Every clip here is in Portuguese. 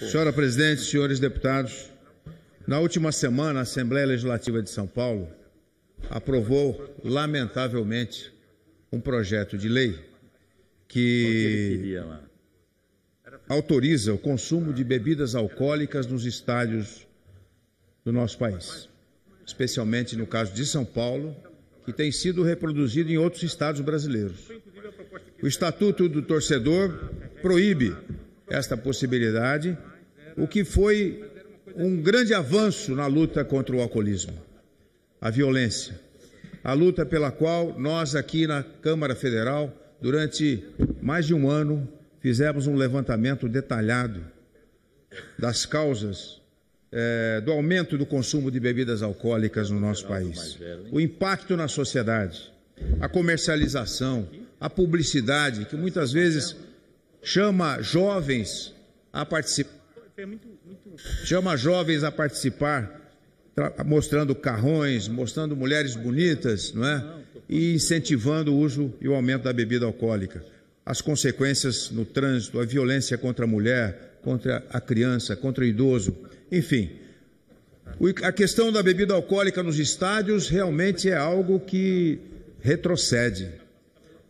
Senhora presidente, senhores deputados, na última semana, a Assembleia Legislativa de São Paulo aprovou, lamentavelmente, um projeto de lei que autoriza o consumo de bebidas alcoólicas nos estádios do nosso país, especialmente no caso de São Paulo, que tem sido reproduzido em outros estados brasileiros. O Estatuto do Torcedor proíbe esta possibilidade, o que foi um grande avanço na luta contra o alcoolismo, a violência, a luta pela qual nós aqui na Câmara Federal, durante mais de um ano, fizemos um levantamento detalhado das causas é, do aumento do consumo de bebidas alcoólicas no nosso país, o impacto na sociedade, a comercialização, a publicidade, que muitas vezes chama jovens a participar, chama jovens a participar, mostrando carrões, mostrando mulheres bonitas, não é? E incentivando o uso e o aumento da bebida alcoólica. As consequências no trânsito, a violência contra a mulher, contra a criança, contra o idoso, enfim. A questão da bebida alcoólica nos estádios realmente é algo que retrocede.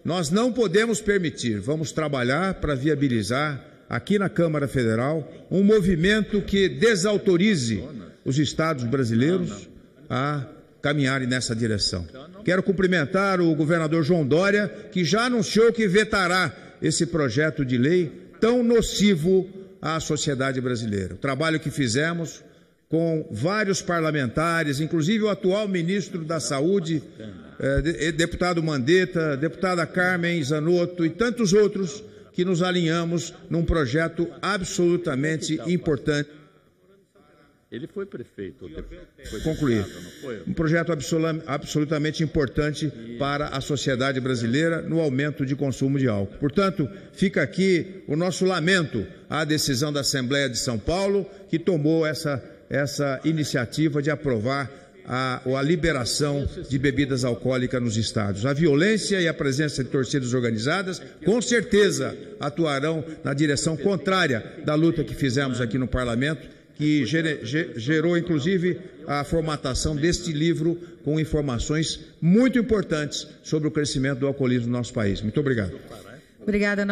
Nós não podemos permitir, vamos trabalhar para viabilizar aqui na Câmara Federal um movimento que desautorize os estados brasileiros a caminharem nessa direção. Quero cumprimentar o governador João Dória, que já anunciou que vetará esse projeto de lei tão nocivo à sociedade brasileira. O trabalho que fizemos com vários parlamentares, inclusive o atual ministro da Saúde, eh, eh, deputado Mandetta, deputada Carmen Zanotto e tantos outros que nos alinhamos num projeto absolutamente importante. Ele foi prefeito. Né? Foi Concluir. Um projeto absolutamente importante para a sociedade brasileira no aumento de consumo de álcool. Portanto, fica aqui o nosso lamento à decisão da Assembleia de São Paulo, que tomou essa essa iniciativa de aprovar a, a liberação de bebidas alcoólicas nos estados. A violência e a presença de torcidas organizadas, com certeza, atuarão na direção contrária da luta que fizemos aqui no parlamento que gerou inclusive a formatação deste livro com informações muito importantes sobre o crescimento do alcoolismo no nosso país. Muito obrigado. Obrigada.